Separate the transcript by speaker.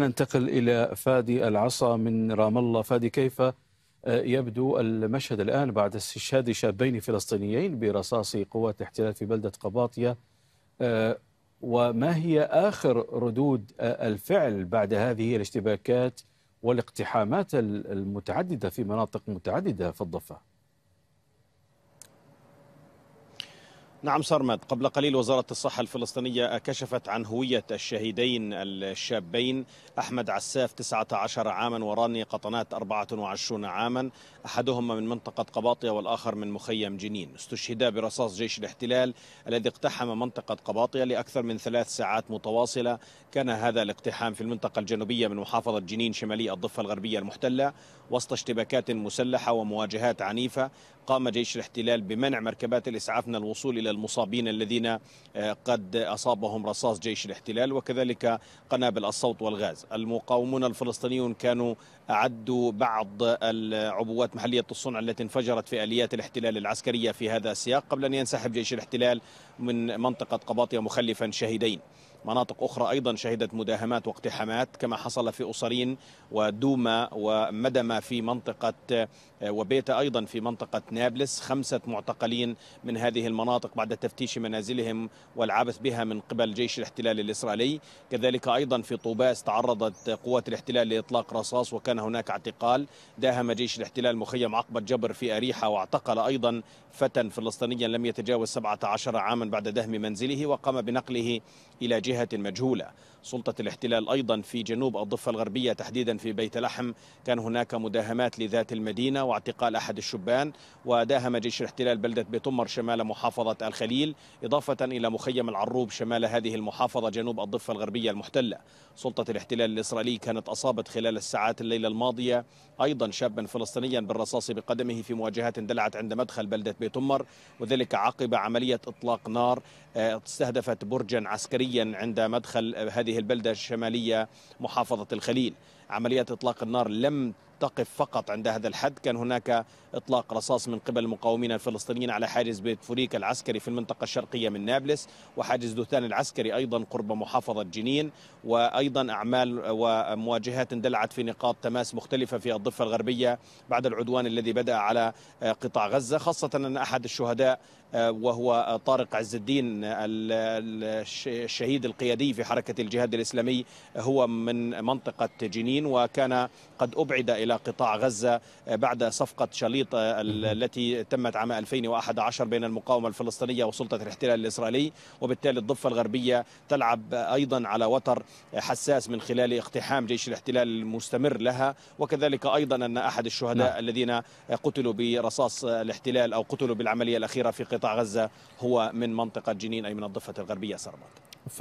Speaker 1: ننتقل إلى فادي العصا من رام الله فادي كيف آه، يبدو المشهد الآن بعد استشهاد شابين فلسطينيين برصاص قوات الاحتلال في بلدة قباطية آه، وما هي آخر ردود آه، الفعل بعد هذه الاشتباكات والاقتحامات المتعددة في مناطق متعددة في الضفة؟
Speaker 2: نعم سرمد قبل قليل وزارة الصحة الفلسطينية كشفت عن هوية الشهيدين الشابين أحمد عساف 19 عاما وراني قطنات 24 عاما أحدهما من منطقة قباطية والآخر من مخيم جنين استشهدا برصاص جيش الاحتلال الذي اقتحم منطقة قباطية لأكثر من ثلاث ساعات متواصلة كان هذا الاقتحام في المنطقة الجنوبية من محافظة جنين شمالي الضفة الغربية المحتلة وسط اشتباكات مسلحة ومواجهات عنيفة قام جيش الاحتلال بمنع مركبات الإسعاف من الوصول إلى المصابين الذين آه، قد أصابهم رصاص جيش الاحتلال وكذلك قنابل الصوت والغاز المقاومون الفلسطينيون كانوا أعدوا بعض العبوات محلية الصنع التي انفجرت في آليات الاحتلال العسكرية في هذا السياق قبل أن ينسحب جيش الاحتلال من منطقة قباطية مخلفا شهيدين مناطق أخرى أيضا شهدت مداهمات واقتحامات كما حصل في أسرين ودوما ومدما في منطقة وبيتا أيضا في منطقة نابلس خمسة معتقلين من هذه المناطق بعد تفتيش منازلهم والعبث بها من قبل جيش الاحتلال الإسرائيلي كذلك أيضا في طوباس تعرضت قوات الاحتلال لإطلاق رصاص وكان هناك اعتقال داهم جيش الاحتلال مخيم عقبة جبر في أريحة واعتقل أيضا فتى فلسطينيا لم يتجاوز 17 عاما بعد دهم منزله وقام بنقله إلى جهة جهة مجهولة سلطة الاحتلال أيضا في جنوب الضفة الغربية تحديدا في بيت لحم كان هناك مداهمات لذات المدينة واعتقال أحد الشبان وداهم جيش الاحتلال بلدة بتمر شمال محافظة الخليل إضافة إلى مخيم العروب شمال هذه المحافظة جنوب الضفة الغربية المحتلة سلطة الاحتلال الإسرائيلي كانت أصابت خلال الساعات الليلة الماضية أيضا شابا فلسطينيا بالرصاص بقدمه في مواجهات اندلعت عند مدخل بلدة بتمر وذلك عقب عملية إطلاق نار آه، استهدفت برجا عسكريا عند مدخل هذه هذه البلدة الشمالية محافظة الخليل عمليات إطلاق النار لم تقف فقط عند هذا الحد كان هناك إطلاق رصاص من قبل المقاومين الفلسطينيين على حاجز بيت فوريك العسكري في المنطقة الشرقية من نابلس وحاجز دوثان العسكري أيضا قرب محافظة جنين وأيضا أعمال ومواجهات اندلعت في نقاط تماس مختلفة في الضفة الغربية بعد العدوان الذي بدأ على قطاع غزة خاصة أن أحد الشهداء وهو طارق عز الدين الشهيد القيادي في حركة الجهاد الإسلامي هو من منطقة جنين وكان قد أبعد إلى إلى قطاع غزة آه، بعد صفقة شليط آه، التي تمت عام 2011 بين المقاومة الفلسطينية وسلطة الاحتلال الإسرائيلي وبالتالي الضفة الغربية تلعب أيضا على وتر حساس من خلال اقتحام جيش الاحتلال المستمر لها وكذلك أيضا أن أحد الشهداء نعم. الذين قتلوا برصاص الاحتلال أو قتلوا بالعملية الأخيرة في قطاع غزة هو من منطقة جنين أي من الضفة الغربية سربا